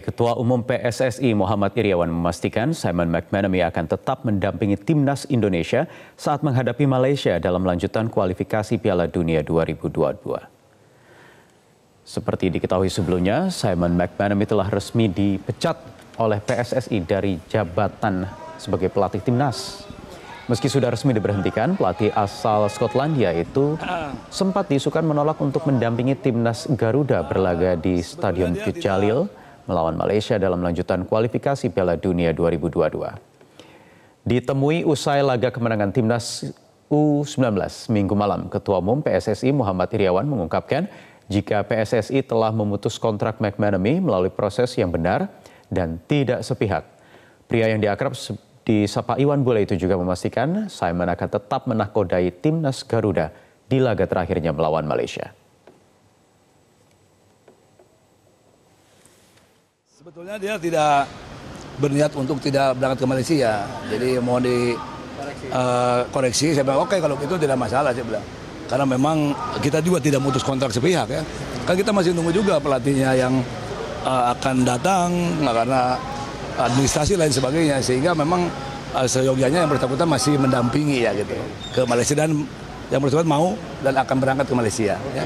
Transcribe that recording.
Ketua Umum PSSI Muhammad Iriawan memastikan Simon McManamy akan tetap mendampingi timnas Indonesia saat menghadapi Malaysia dalam lanjutan kualifikasi Piala Dunia 2022. Seperti diketahui sebelumnya, Simon McManamy telah resmi dipecat oleh PSSI dari jabatan sebagai pelatih timnas. Meski sudah resmi diberhentikan, pelatih asal Skotlandia itu sempat diisukan menolak untuk mendampingi timnas Garuda berlaga di Stadion Kut Jalil melawan Malaysia dalam lanjutan kualifikasi Piala Dunia 2022. Ditemui usai laga kemenangan timnas U19 minggu malam, Ketua Umum PSSI Muhammad Iriawan mengungkapkan jika PSSI telah memutus kontrak McManamy melalui proses yang benar dan tidak sepihak. Pria yang diakrab di Sapa Iwan Bule itu juga memastikan Simon akan tetap menakodai timnas Garuda di laga terakhirnya melawan Malaysia. Sebetulnya dia tidak berniat untuk tidak berangkat ke Malaysia. Jadi mohon di uh, koreksi. Saya bilang oke okay, kalau itu tidak masalah saya bilang. Karena memang kita juga tidak mutus kontrak sepihak ya. Kan kita masih nunggu juga pelatihnya yang uh, akan datang nah, karena administrasi lain sebagainya sehingga memang uh, seyogianya yang bersangkutan masih mendampingi ya gitu ke Malaysia dan yang bersangkutan mau dan akan berangkat ke Malaysia. Ya.